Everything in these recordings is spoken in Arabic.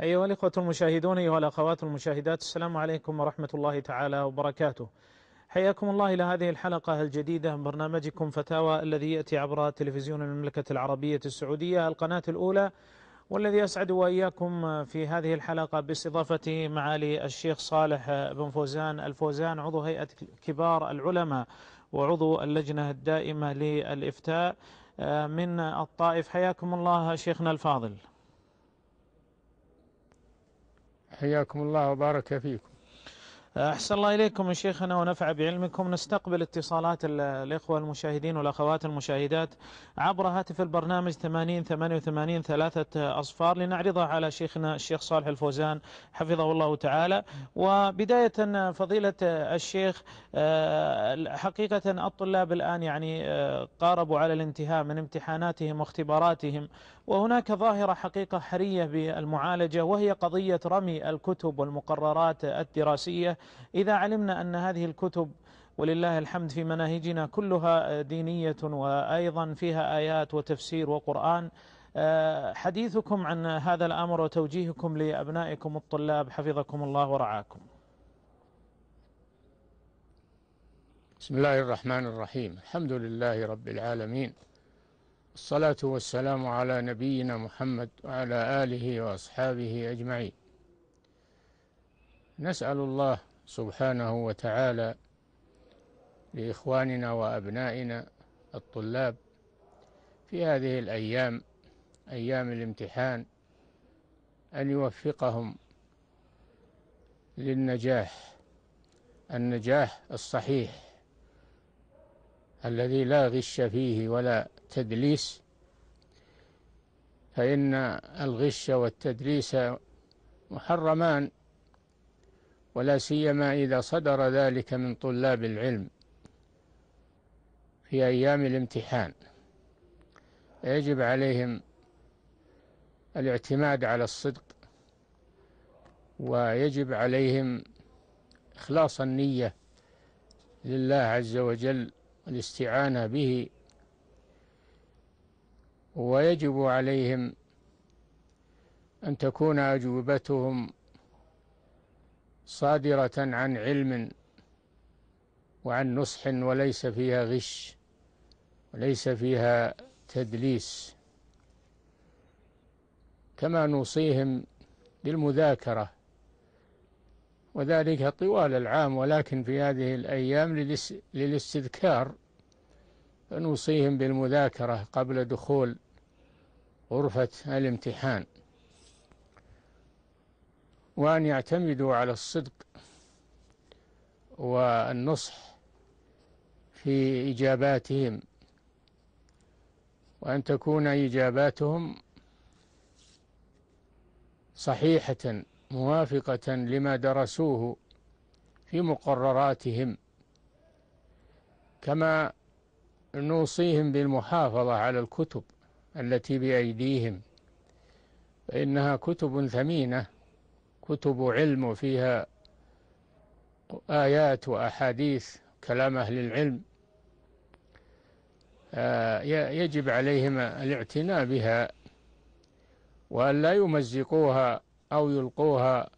أيها الإخوة المشاهدون أيها الأخوات المشاهدات السلام عليكم ورحمة الله تعالى وبركاته حياكم الله إلى هذه الحلقة الجديدة من برنامجكم فتاوى الذي يأتي عبر تلفزيون المملكة العربية السعودية القناة الأولى والذي أسعد وإياكم في هذه الحلقة باستضافة معالي الشيخ صالح بن فوزان الفوزان عضو هيئة كبار العلماء وعضو اللجنة الدائمة للإفتاء من الطائف حياكم الله شيخنا الفاضل حياكم الله وبارك فيكم أحسن الله إليكم شيخنا ونفع بعلمكم نستقبل اتصالات الإخوة المشاهدين والأخوات المشاهدات عبر هاتف البرنامج 80 88 ثلاثة أصفار لنعرضها على شيخنا الشيخ صالح الفوزان حفظه الله تعالى وبداية فضيلة الشيخ آه، حقيقة الطلاب الآن يعني آه، قاربوا على الانتهاء من امتحاناتهم واختباراتهم وهناك ظاهرة حقيقة حرية بالمعالجة وهي قضية رمي الكتب والمقررات الدراسية إذا علمنا أن هذه الكتب ولله الحمد في مناهجنا كلها آه، دينية وأيضا فيها آيات وتفسير وقرآن آه، حديثكم عن هذا الأمر وتوجيهكم لأبنائكم الطلاب حفظكم الله ورعاكم بسم الله الرحمن الرحيم الحمد لله رب العالمين الصلاة والسلام على نبينا محمد وعلى آله وأصحابه أجمعين نسأل الله سبحانه وتعالى لإخواننا وأبنائنا الطلاب في هذه الأيام أيام الامتحان أن يوفقهم للنجاح النجاح الصحيح الذي لا غش فيه ولا تدليس فإن الغش والتدليس محرمان ولا سيما إذا صدر ذلك من طلاب العلم في أيام الامتحان يجب عليهم الاعتماد على الصدق ويجب عليهم إخلاص النية لله عز وجل والاستعانة به ويجب عليهم أن تكون أجوبتهم صادرة عن علم وعن نصح وليس فيها غش وليس فيها تدليس كما نوصيهم بالمذاكرة وذلك طوال العام ولكن في هذه الأيام للاستذكار فنوصيهم بالمذاكرة قبل دخول غرفة الامتحان وأن يعتمدوا على الصدق والنصح في إجاباتهم وأن تكون إجاباتهم صحيحة موافقة لما درسوه في مقرراتهم كما نوصيهم بالمحافظة على الكتب التي بأيديهم فإنها كتب ثمينة كتب علم وفيها آيات وأحاديث كلام أهل العلم آه، يجب عليهم الاعتناء بها وأن لا يمزقوها أو يلقوها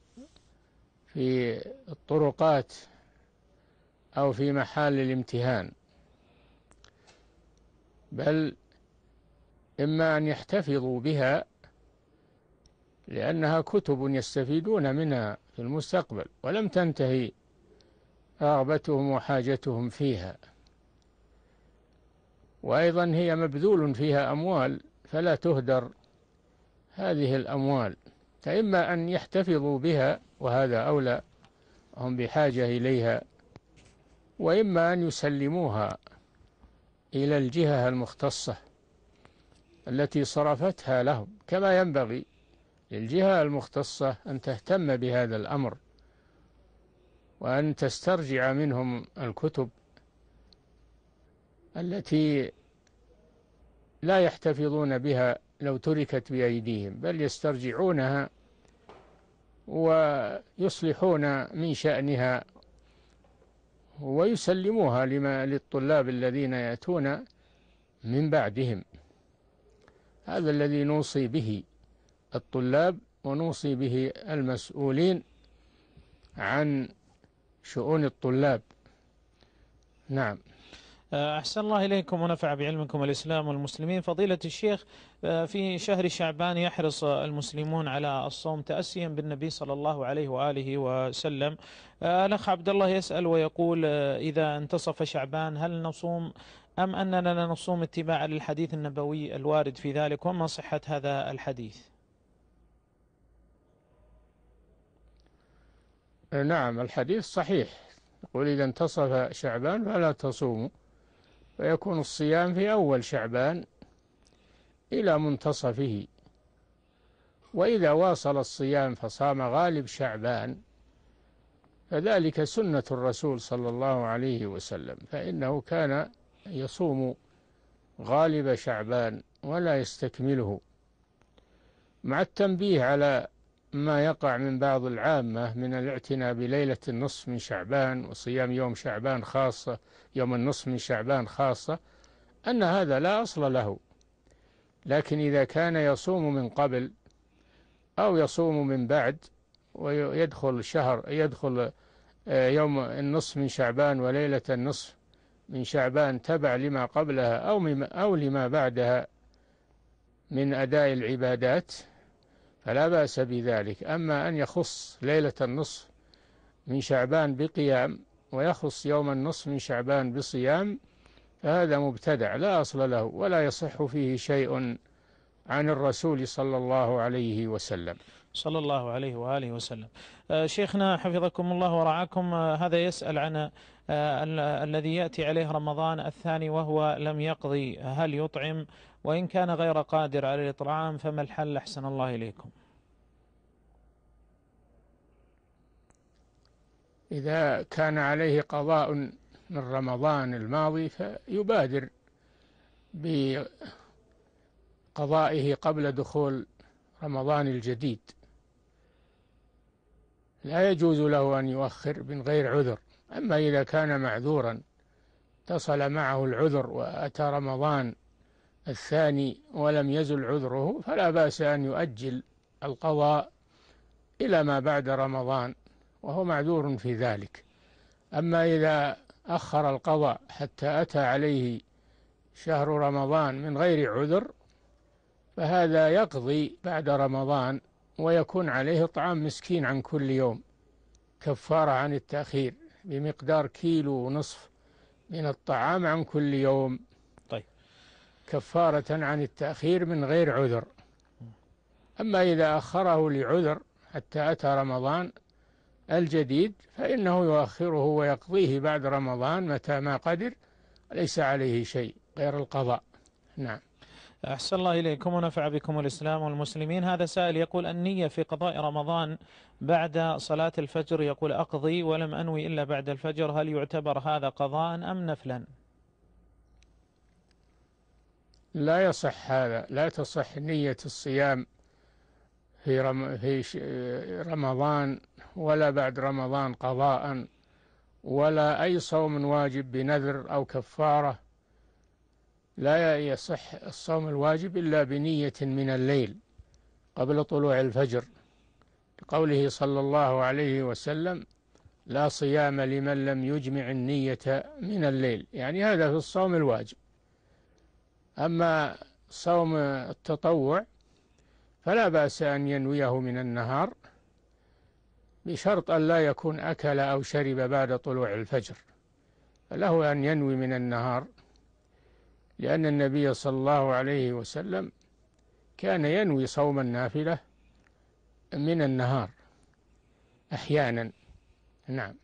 في الطرقات أو في محال الامتهان بل إما أن يحتفظوا بها لأنها كتب يستفيدون منها في المستقبل ولم تنتهي رغبتهم وحاجتهم فيها وأيضا هي مبذول فيها أموال فلا تهدر هذه الأموال فإما أن يحتفظوا بها وهذا أولى هم بحاجة إليها وإما أن يسلموها إلى الجهة المختصة التي صرفتها لهم كما ينبغي للجهة المختصة أن تهتم بهذا الأمر وأن تسترجع منهم الكتب التي لا يحتفظون بها لو تركت بأيديهم بل يسترجعونها ويصلحون من شأنها ويسلموها لما للطلاب الذين يأتون من بعدهم هذا الذي نوصي به الطلاب ونوصي به المسؤولين عن شؤون الطلاب نعم آه، أحسن الله إليكم ونفع بعلمكم الإسلام والمسلمين فضيلة الشيخ آه، في شهر شعبان يحرص المسلمون على الصوم تأسيا بالنبي صلى الله عليه وآله وسلم آه، الأخ عبد الله يسأل ويقول إذا انتصف شعبان هل نصوم أم أننا نصوم اتباعا للحديث النبوي الوارد في ذلك وما صحة هذا الحديث إيه، نعم الحديث صحيح يقول إذا انتصف شعبان فلا تصوموا فيكون الصيام في أول شعبان إلى منتصفه وإذا واصل الصيام فصام غالب شعبان فذلك سنة الرسول صلى الله عليه وسلم فإنه كان يصوم غالب شعبان ولا يستكمله مع التنبيه على ما يقع من بعض العامة من الاعتناء بليلة النصف من شعبان وصيام يوم شعبان خاصة يوم النصف من شعبان خاصة أن هذا لا أصل له لكن إذا كان يصوم من قبل أو يصوم من بعد ويدخل شهر يدخل آه، يوم النصف من شعبان وليلة النصف من شعبان تبع لما قبلها أو أو لما بعدها من أداء العبادات فلا بأس بذلك أما أن يخص ليلة النصف من شعبان بقيام ويخص يوم النصف من شعبان بصيام فهذا مبتدع لا أصل له ولا يصح فيه شيء عن الرسول صلى الله عليه وسلم صلى الله عليه وآله وسلم آه، شيخنا حفظكم الله ورعاكم آه، هذا يسأل عن آه، الذي يأتي عليه رمضان الثاني وهو لم يقضي هل يطعم وإن كان غير قادر على الإطعام فما الحل أحسن الله إليكم إذا كان عليه قضاء من رمضان الماضي فيبادر بقضائه قبل دخول رمضان الجديد لا يجوز له أن يؤخر من غير عذر أما إذا كان معذورا اتصل معه العذر وأتى رمضان الثاني ولم يزل عذره فلا بأس أن يؤجل القضاء إلى ما بعد رمضان وهو معذور في ذلك أما إذا أخر القضاء حتى أتى عليه شهر رمضان من غير عذر فهذا يقضي بعد رمضان ويكون عليه طعام مسكين عن كل يوم كفارة عن التأخير بمقدار كيلو ونصف من الطعام عن كل يوم كفارة عن التأخير من غير عذر أما إذا أخره لعذر حتى أتى رمضان الجديد فإنه يؤخره ويقضيه بعد رمضان متى ما قدر ليس عليه شيء غير القضاء نعم أحسن الله إليكم ونفع بكم الإسلام والمسلمين هذا سائل يقول النية في قضاء رمضان بعد صلاة الفجر يقول أقضي ولم أنوي إلا بعد الفجر هل يعتبر هذا قضاء أم نفلا لا يصح هذا لا تصح نية الصيام في في رمضان ولا بعد رمضان قضاء ولا أي صوم واجب بنذر أو كفارة لا يصح الصوم الواجب إلا بنية من الليل قبل طلوع الفجر لقوله صلى الله عليه وسلم لا صيام لمن لم يجمع النية من الليل يعني هذا في الصوم الواجب أما صوم التطوع فلا بأس أن ينويه من النهار بشرط أن لا يكون أكل أو شرب بعد طلوع الفجر فله أن ينوي من النهار لأن النبي صلى الله عليه وسلم كان ينوي صوم النافلة من النهار أحيانا نعم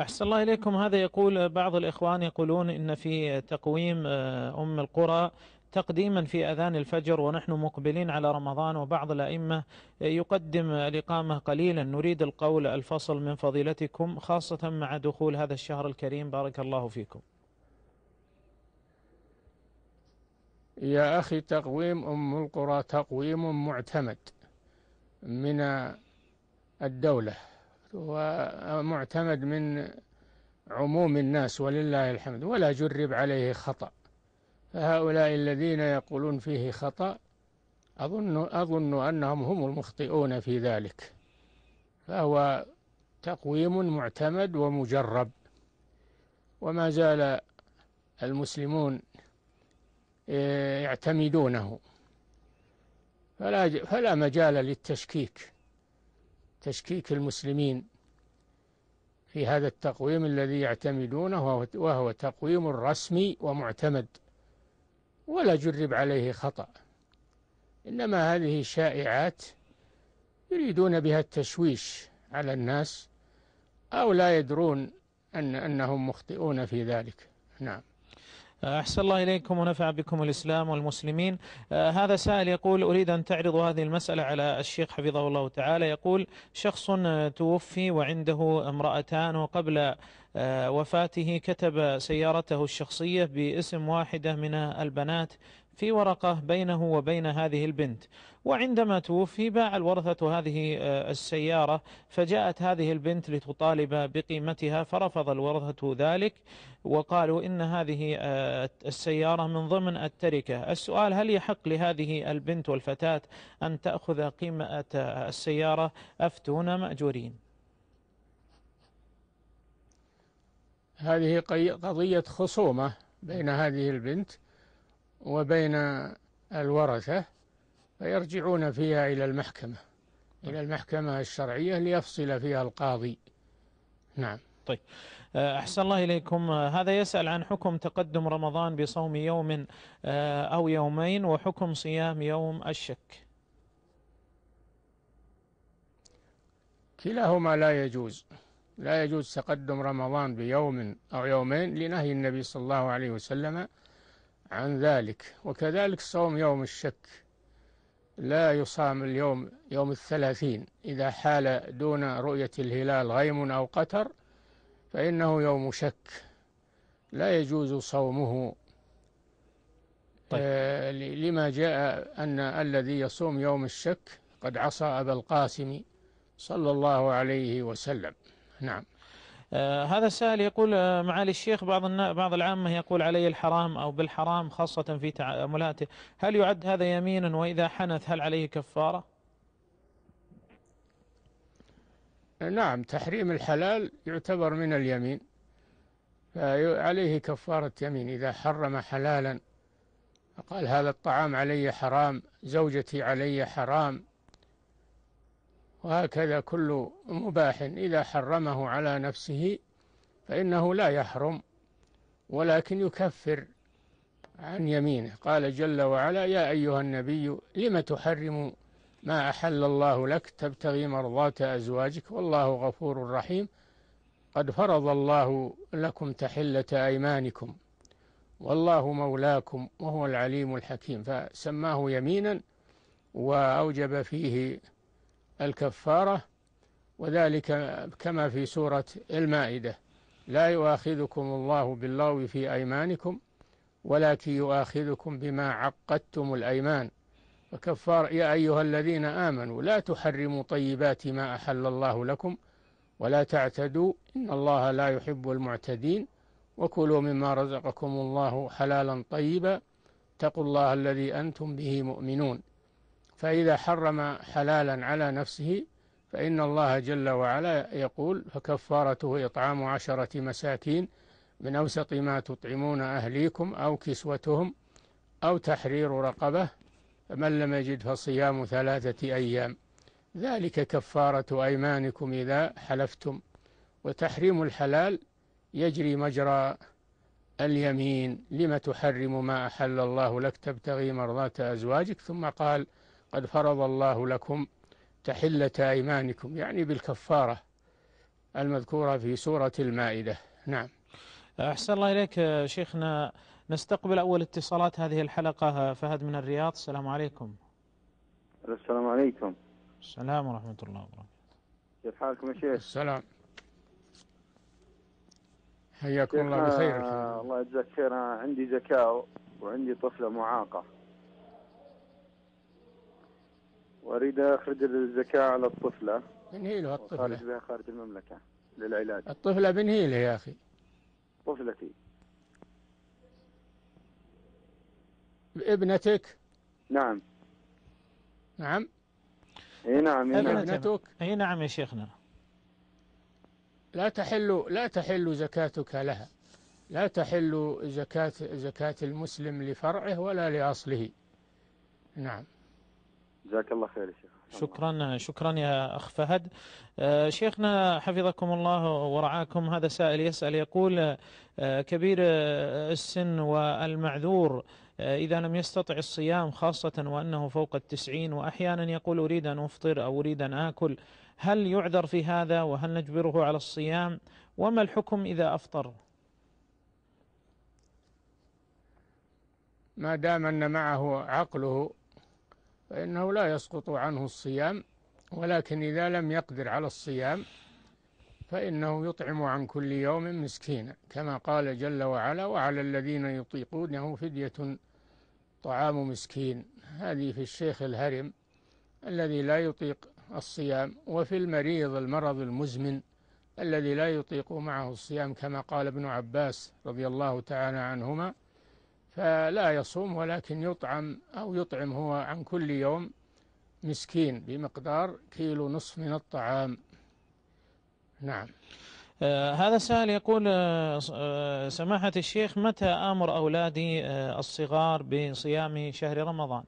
أحسن الله إليكم هذا يقول بعض الإخوان يقولون إن في تقويم آه، أم القرى تقديما في أذان الفجر ونحن مقبلين على رمضان وبعض الأئمة يقدم الإقامة قليلا نريد القول الفصل من فضيلتكم خاصة مع دخول هذا الشهر الكريم بارك الله فيكم يا أخي تقويم أم القرى تقويم معتمد من الدولة ومعتمد من عموم الناس ولله الحمد ولا جرب عليه خطأ فهؤلاء الذين يقولون فيه خطأ أظن أظن أنهم هم المخطئون في ذلك فهو تقويم معتمد ومجرب وما زال المسلمون آه، يعتمدونه فلا فلا مجال للتشكيك تشكيك المسلمين في هذا التقويم الذي يعتمدونه وهو تقويم رسمي ومعتمد ولا جرب عليه خطأ إنما هذه شائعات يريدون بها التشويش على الناس أو لا يدرون أن أنهم مخطئون في ذلك نعم أحسن الله إليكم ونفع بكم الإسلام والمسلمين آه، هذا سائل يقول أريد أن تعرض هذه المسألة على الشيخ حفظه الله تعالى يقول شخص آه، توفي وعنده امرأتان وقبل آه، وفاته كتب سيارته الشخصية باسم واحدة من البنات في ورقة بينه وبين هذه البنت وعندما توفي باع الورثة هذه آه، السيارة فجاءت هذه البنت لتطالب بقيمتها فرفض الورثة ذلك وقالوا إن هذه آه، السيارة من ضمن التركة السؤال هل يحق لهذه البنت والفتاة أن تأخذ قيمة السيارة أفتونا مأجورين هذه قضية خصومة بين هذه البنت وبين الورثة فيرجعون فيها إلى المحكمة إلى المحكمة الشرعية ليفصل فيها القاضي نعم طيب آه، أحسن الله إليكم آه، هذا يسأل عن حكم تقدم رمضان بصوم يوم آه، أو يومين وحكم صيام يوم الشك كلاهما لا يجوز لا يجوز تقدم رمضان بيوم أو يومين لنهي النبي صلى الله عليه وسلم عن ذلك وكذلك صوم يوم الشك لا يصام اليوم يوم الثلاثين إذا حال دون رؤية الهلال غيم أو قتر فإنه يوم شك لا يجوز صومه طيب. آه لما جاء أن الذي يصوم يوم الشك قد عصى أبا القاسم صلى الله عليه وسلم نعم آه هذا السائل يقول آه، معالي الشيخ بعض بعض العامة يقول علي الحرام أو بالحرام خاصة في تعاملاته هل يعد هذا يمينا وإذا حنث هل عليه كفارة نعم تحريم الحلال يعتبر من اليمين فعليه كفارة يمين إذا حرم حلالا قال هذا الطعام علي حرام زوجتي علي حرام وهكذا كل مباح إذا حرمه على نفسه فإنه لا يحرم ولكن يكفر عن يمينه قال جل وعلا يا أيها النبي لم تحرم ما أحل الله لك تبتغي مرضات أزواجك والله غفور رحيم قد فرض الله لكم تحلة أيمانكم والله مولاكم وهو العليم الحكيم فسماه يمينا وأوجب فيه الكفارة وذلك كما في سورة المائدة لا يؤاخذكم الله باللغو في أيمانكم ولكن يؤاخذكم بما عقدتم الأيمان وكفار يا أيها الذين آمنوا لا تحرموا طيبات ما أحل الله لكم ولا تعتدوا إن الله لا يحب المعتدين وكلوا مما رزقكم الله حلالا طيبا اتقوا الله الذي أنتم به مؤمنون فإذا حرم حلالا على نفسه فإن الله جل وعلا يقول فكفارته إطعام عشرة مساكين من أوسط ما تطعمون أهليكم أو كسوتهم أو تحرير رقبة فمن لم يجد فصيام ثلاثة أيام ذلك كفارة أيمانكم إذا حلفتم وتحريم الحلال يجري مجرى اليمين لم تحرم ما أحل الله لك تبتغي مرضاة أزواجك ثم قال قد فرض الله لكم تحلة أيمانكم يعني بالكفارة المذكورة في سورة المائدة نعم أحسن الله إليك شيخنا نستقبل أول اتصالات هذه الحلقة فهد من الرياض السلام عليكم السلام عليكم السلام ورحمة الله وبركاته كيف حالكم يا شيخ السلام حياكم الله بخير الله يجزاك خير عندي زكاة وعندي طفلة معاقة واريد اخرج الزكاه على الطفله له الطفله بها خارج المملكه للعلاج الطفله له يا اخي طفلتي ابنتك نعم نعم اي نعم, نعم. ابنتك اي نعم يا شيخنا لا تحل لا تحل زكاتك لها لا تحل زكاة زكاة المسلم لفرعه ولا لأصله نعم جزاك الله خير شيخ شكرا شكرا يا أخ فهد آه، شيخنا حفظكم الله ورعاكم هذا سائل يسأل يقول آه، كبير آه، السن والمعذور إذا لم يستطع الصيام خاصة وأنه فوق التسعين وأحيانا يقول أريد أن أفطر أو أريد أن آكل هل يعذر في هذا وهل نجبره على الصيام وما الحكم إذا أفطر ما دام أن معه عقله فإنه لا يسقط عنه الصيام ولكن إذا لم يقدر على الصيام فإنه يطعم عن كل يوم مسكينا كما قال جل وعلا وعلى الذين يطيقونه فدية طعام مسكين هذه في الشيخ الهرم الذي لا يطيق الصيام وفي المريض المرض المزمن الذي لا يطيق معه الصيام كما قال ابن عباس رضي الله تعالى عنهما فلا يصوم ولكن يطعم أو يطعم هو عن كل يوم مسكين بمقدار كيلو نصف من الطعام نعم آه، هذا السؤال يقول آه، آه، سماحة الشيخ متى آمر أولادي الصغار بصيام شهر رمضان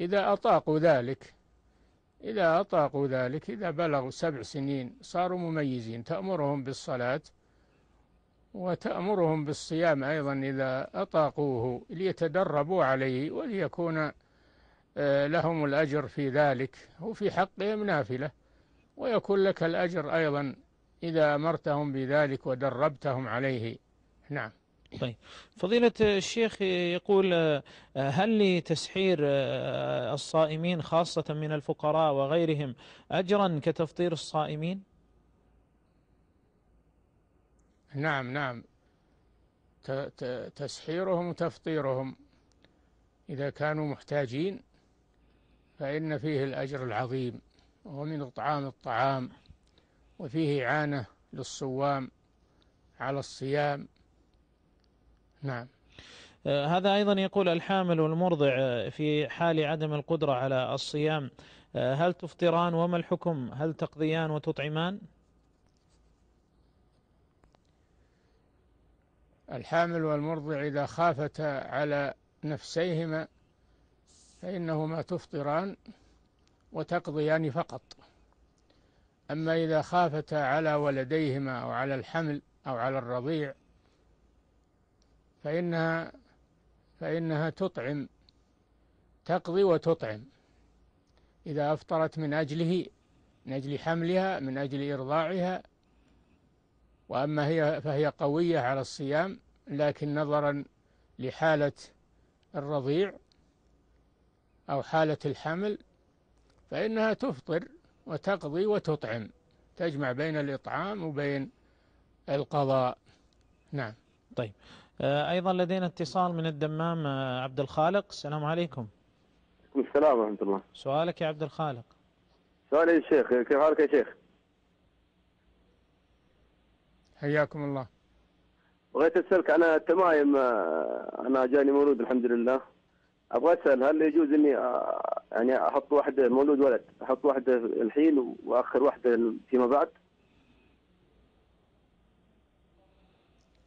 إذا أطاقوا ذلك إذا أطاقوا ذلك إذا بلغوا سبع سنين صاروا مميزين تأمرهم بالصلاة وتأمرهم بالصيام أيضا إذا أطاقوه ليتدربوا عليه وليكون آه، لهم الأجر في ذلك وفي حقهم نافلة ويكون لك الأجر أيضا إذا أمرتهم بذلك ودربتهم عليه نعم طيب فضيلة الشيخ يقول آه، هل لتسحير آه، الصائمين خاصة من الفقراء وغيرهم أجرا كتفطير الصائمين؟ نعم نعم تسحيرهم وتفطيرهم إذا كانوا محتاجين فإن فيه الأجر العظيم ومن إطعام الطعام وفيه إعانة للصوام على الصيام نعم آه، هذا أيضا يقول الحامل والمرضع آه، في حال عدم القدرة على الصيام آه، هل تفطران وما الحكم هل تقضيان وتطعمان الحامل والمرضع إذا خافتا على نفسيهما فإنهما تفطران وتقضيان فقط أما إذا خافتا على ولديهما أو على الحمل أو على الرضيع فإنها فإنها تطعم تقضي وتطعم إذا أفطرت من أجله من أجل حملها من أجل إرضاعها وأما هي فهي قوية على الصيام لكن نظرا لحالة الرضيع أو حالة الحمل فإنها تفطر وتقضي وتطعم تجمع بين الإطعام وبين القضاء نعم طيب آه، أيضا لدينا اتصال من الدمام آه، عبد الخالق السلام عليكم السلام ورحمة الله سؤالك يا عبد الخالق سؤالي يا شيخ كيف حالك يا شيخ حياكم الله بغيت اسالك انا التمايم آه، انا جاني مولود الحمد لله ابغى اسال هل يجوز اني آه، يعني احط واحده مولود ولد احط واحده الحين واخر واحده فيما بعد؟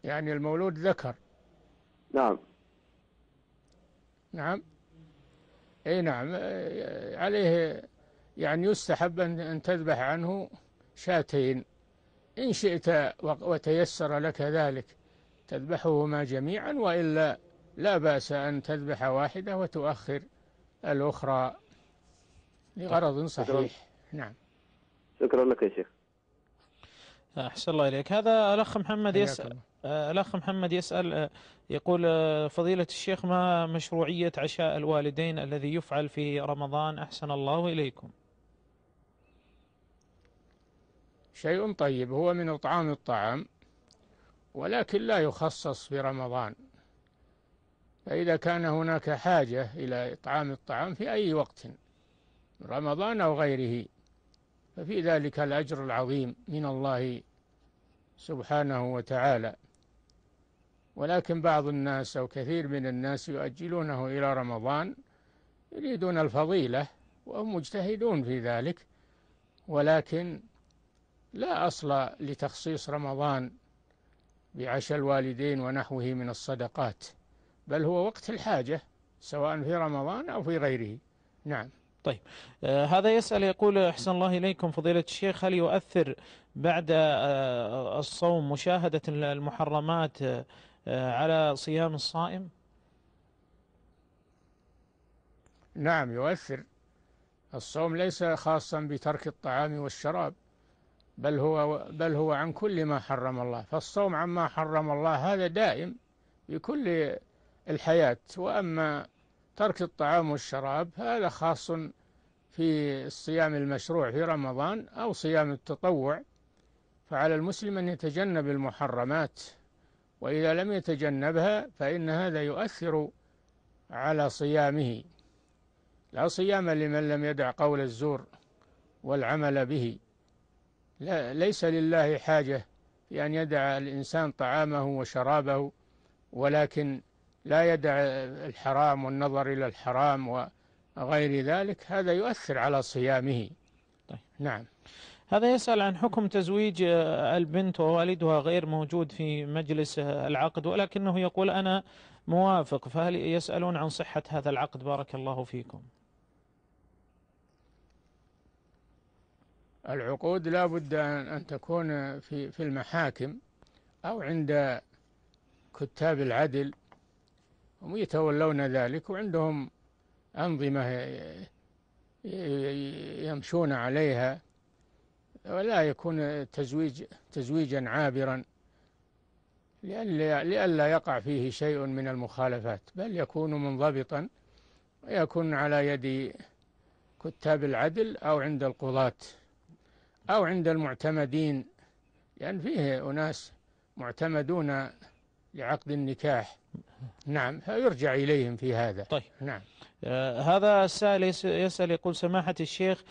يعني المولود ذكر نعم نعم اي نعم آه، عليه يعني يستحب ان تذبح عنه شاتين إن شئت وتيسر لك ذلك تذبحهما جميعا وإلا لا بأس أن تذبح واحدة وتؤخر الأخرى لغرض صحيح نعم شكرا لك يا شيخ أحسن الله إليك هذا الأخ محمد يسأل آه، الأخ محمد يسأل آه، يقول آه، فضيلة الشيخ ما مشروعية عشاء الوالدين الذي يفعل في رمضان أحسن الله إليكم شيء طيب هو من إطعام الطعام ولكن لا يخصص في رمضان فإذا كان هناك حاجة إلى إطعام الطعام في أي وقت رمضان أو غيره ففي ذلك الأجر العظيم من الله سبحانه وتعالى ولكن بعض الناس أو كثير من الناس يؤجلونه إلى رمضان يريدون الفضيلة وهم مجتهدون في ذلك ولكن لا أصل لتخصيص رمضان بعشا الوالدين ونحوه من الصدقات بل هو وقت الحاجة سواء في رمضان أو في غيره نعم طيب آه هذا يسأل يقول أحسن الله إليكم فضيلة الشيخ هل يؤثر بعد آه الصوم مشاهدة المحرمات آه على صيام الصائم نعم يؤثر الصوم ليس خاصا بترك الطعام والشراب بل هو بل هو عن كل ما حرم الله فالصوم عما حرم الله هذا دائم بكل الحياة وأما ترك الطعام والشراب هذا خاص في الصيام المشروع في رمضان أو صيام التطوع فعلى المسلم أن يتجنب المحرمات وإذا لم يتجنبها فإن هذا يؤثر على صيامه لا صيام لمن لم يدع قول الزور والعمل به لا ليس لله حاجة في أن يدع الإنسان طعامه وشرابه ولكن لا يدع الحرام والنظر إلى الحرام وغير ذلك هذا يؤثر على صيامه طيب. نعم هذا يسأل عن حكم تزويج البنت ووالدها غير موجود في مجلس العقد ولكنه يقول أنا موافق فهل يسألون عن صحة هذا العقد بارك الله فيكم العقود لا بد أن تكون في في المحاكم أو عند كتاب العدل هم يتولون ذلك وعندهم أنظمة يمشون عليها ولا يكون تزويج تزويجا عابرا لئلا يقع فيه شيء من المخالفات بل يكون منضبطا ويكون على يد كتاب العدل أو عند القضاة أو عند المعتمدين لأن فيه أناس معتمدون لعقد النكاح نعم فيرجع إليهم في هذا طيب نعم آه، هذا السائل يسأل يقول سماحة الشيخ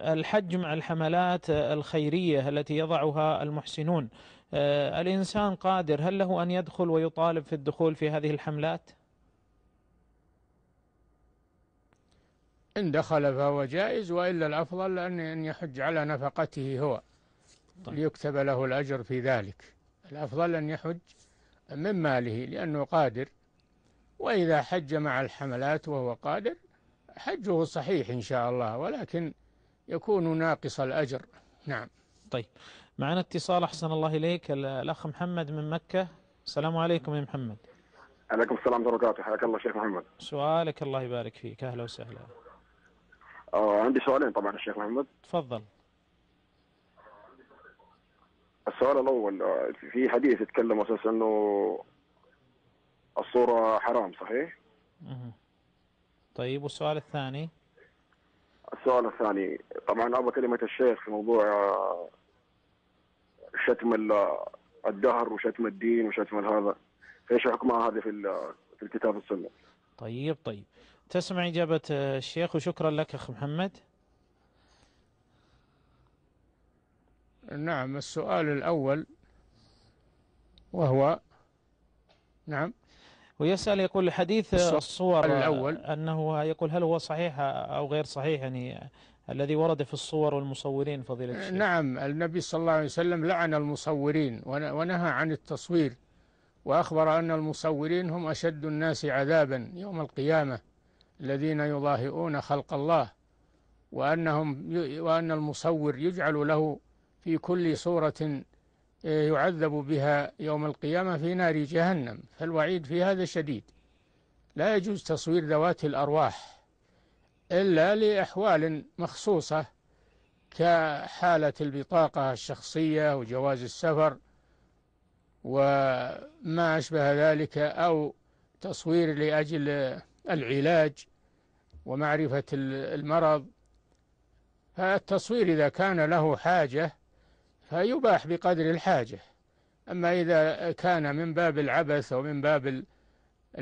الحج مع الحملات الخيرية التي يضعها المحسنون آه، الإنسان قادر هل له أن يدخل ويطالب في الدخول في هذه الحملات؟ إن دخل فهو جائز وإلا الأفضل أن يحج على نفقته هو طيب. ليكتب له الأجر في ذلك الأفضل أن يحج من ماله لأنه قادر وإذا حج مع الحملات وهو قادر حجه صحيح إن شاء الله ولكن يكون ناقص الأجر نعم طيب معنا اتصال أحسن الله إليك الأخ محمد من مكة السلام عليكم يا محمد عليكم السلام ورحمة الله حياك الله شيخ محمد سؤالك الله يبارك فيك أهلا وسهلا آه، عندي سؤالين طبعا الشيخ محمد تفضل السؤال الاول آه، في حديث يتكلم اساس انه الصوره حرام صحيح؟ مه. طيب والسؤال الثاني؟ السؤال الثاني طبعا ابغى كلمه الشيخ في موضوع آه، شتم الدهر وشتم الدين وشتم هذا ايش حكمها هذه في في الكتاب والسنه؟ طيب طيب تسمع إجابة آه، الشيخ وشكرا لك أخ محمد نعم السؤال الأول وهو نعم ويسأل يقول حديث الصور الأول أنه يقول هل هو صحيح أو غير صحيح يعني الذي ورد في الصور والمصورين فضيلة الشيخ نعم النبي صلى الله عليه وسلم لعن المصورين ونهى عن التصوير وأخبر أن المصورين هم أشد الناس عذابا يوم القيامة الذين يضاهئون خلق الله وأنهم وأن المصور يجعل له في كل صورة آه، يعذب بها يوم القيامة في نار جهنم فالوعيد في هذا شديد لا يجوز تصوير ذوات الأرواح إلا لأحوال مخصوصة كحالة البطاقة الشخصية وجواز السفر وما أشبه ذلك أو تصوير لأجل العلاج ومعرفة المرض فالتصوير إذا كان له حاجة فيباح بقدر الحاجة أما إذا كان من باب العبث أو من باب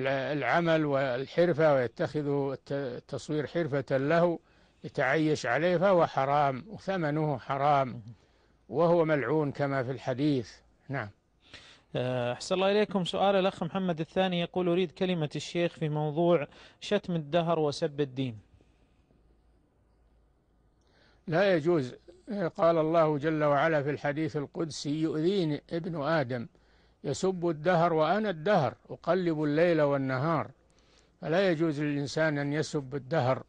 العمل والحرفة ويتخذ التصوير حرفة له يتعيش عليه فهو حرام وثمنه حرام وهو ملعون كما في الحديث نعم آه، أحسن الله إليكم سؤال الأخ محمد الثاني يقول أريد كلمة الشيخ في موضوع شتم الدهر وسب الدين لا يجوز قال الله جل وعلا في الحديث القدسي يؤذيني ابن آدم يسب الدهر وأنا الدهر أقلب الليل والنهار فلا يجوز للإنسان أن يسب الدهر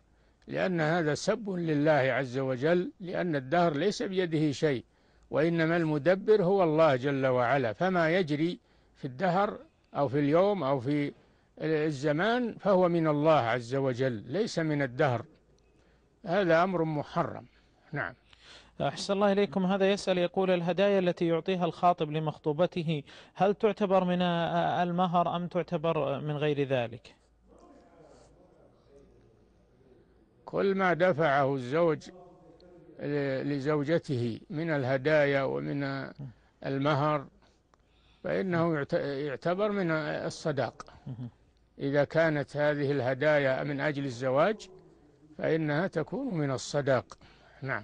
لأن هذا سب لله عز وجل لأن الدهر ليس بيده شيء وإنما المدبر هو الله جل وعلا فما يجري في الدهر أو في اليوم أو في الزمان فهو من الله عز وجل ليس من الدهر هذا أمر محرم نعم أحسن الله إليكم هذا يسأل يقول الهدايا التي يعطيها الخاطب لمخطوبته هل تعتبر من المهر أم تعتبر من غير ذلك كل ما دفعه الزوج لزوجته من الهدايا ومن المهر فإنه يعتبر من الصداق إذا كانت هذه الهدايا من أجل الزواج فإنها تكون من الصداق نعم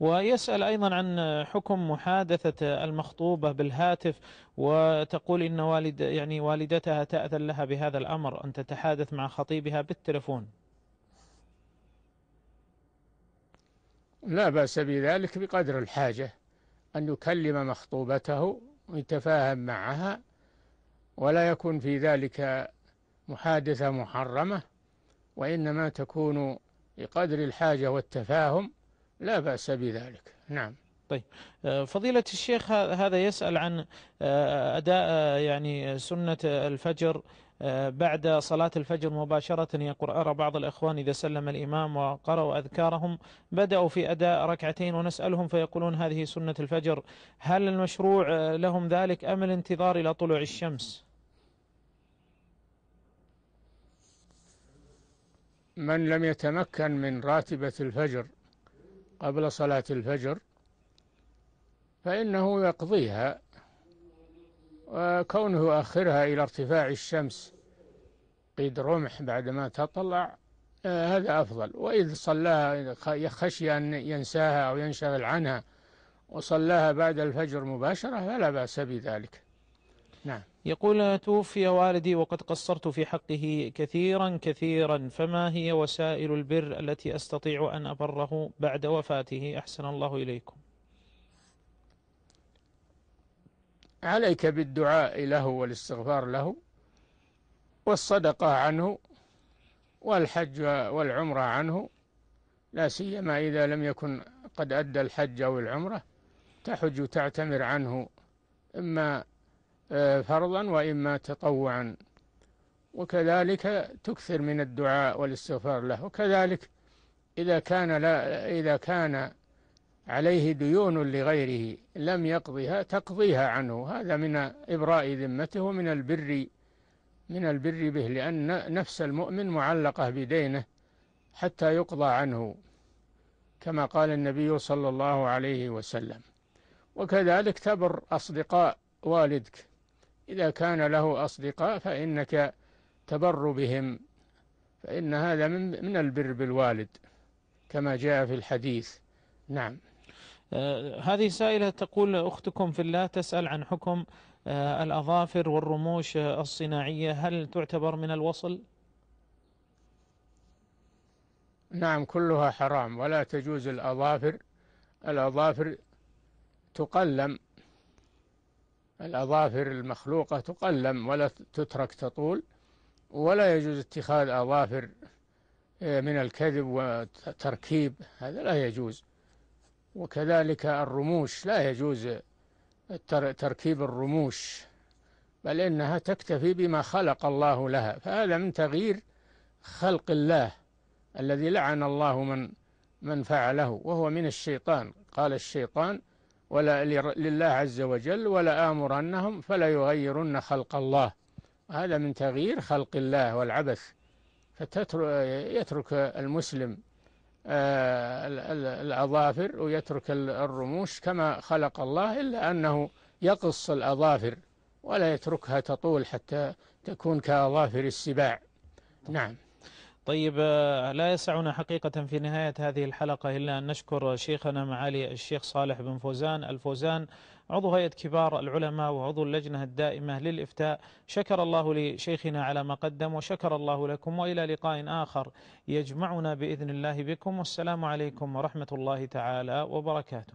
ويسأل أيضا عن حكم محادثة المخطوبة بالهاتف وتقول إن والد يعني والدتها تأذن لها بهذا الأمر أن تتحادث مع خطيبها بالتلفون لا بأس بذلك بقدر الحاجة أن يكلم مخطوبته ويتفاهم معها ولا يكون في ذلك محادثة محرمة وإنما تكون بقدر الحاجة والتفاهم لا بأس بذلك نعم طيب آه، فضيلة الشيخ هذا يسأل عن آه، أداء آه، يعني سنة الفجر آه، بعد صلاة الفجر مباشرة يقول أرى بعض الإخوان إذا سلم الإمام وقرأوا أذكارهم بدأوا في أداء ركعتين ونسألهم فيقولون هذه سنة الفجر هل المشروع لهم ذلك أم الانتظار إلى طلوع الشمس من لم يتمكن من راتبة الفجر قبل صلاة الفجر فإنه يقضيها وكونه أخرها إلى ارتفاع الشمس قيد رمح بعدما تطلع آه، هذا أفضل وإذ صلاها خشي أن ينساها أو ينشغل عنها وصلاها بعد الفجر مباشرة فلا بأس بذلك نعم يقول توفي والدي وقد قصرت في حقه كثيرا كثيرا فما هي وسائل البر التي أستطيع أن أبره بعد وفاته أحسن الله إليكم عليك بالدعاء له والاستغفار له والصدقة عنه والحج والعمرة عنه لا سيما إذا لم يكن قد أدى الحج أو العمرة تحج تعتمر عنه إما آه، فرضا وإما تطوعا وكذلك تكثر من الدعاء والاستغفار له وكذلك إذا كان لا إذا كان عليه ديون لغيره لم يقضها تقضيها عنه هذا من إبراء ذمته ومن البر من البر به لأن نفس المؤمن معلقة بدينه حتى يقضى عنه كما قال النبي صلى الله عليه وسلم وكذلك تبر أصدقاء والدك إذا كان له أصدقاء فإنك تبر بهم فإن هذا من من البر بالوالد كما جاء في الحديث نعم آه، هذه سائلة تقول أختكم في الله تسأل عن حكم آه، الأظافر والرموش الصناعية هل تعتبر من الوصل؟ نعم كلها حرام ولا تجوز الأظافر الأظافر تقلم الأظافر المخلوقة تقلم ولا تترك تطول ولا يجوز اتخاذ أظافر آه، من الكذب وتركيب هذا لا يجوز وكذلك الرموش لا يجوز تركيب الرموش بل إنها تكتفي بما خلق الله لها فهذا من تغيير خلق الله الذي لعن الله من من فعله وهو من الشيطان قال الشيطان ولا لله عز وجل ولا آمرنهم فلا يغيرن خلق الله هذا من تغيير خلق الله والعبث يترك المسلم آه، الأظافر ويترك الرموش كما خلق الله إلا أنه يقص الأظافر ولا يتركها تطول حتى تكون كأظافر السباع نعم طيب آه، لا يسعنا حقيقة في نهاية هذه الحلقة إلا أن نشكر شيخنا معالي الشيخ صالح بن فوزان الفوزان عضو هيئة كبار العلماء وعضو اللجنة الدائمة للإفتاء شكر الله لشيخنا على ما قدم وشكر الله لكم وإلى لقاء آخر يجمعنا بإذن الله بكم والسلام عليكم ورحمة الله تعالى وبركاته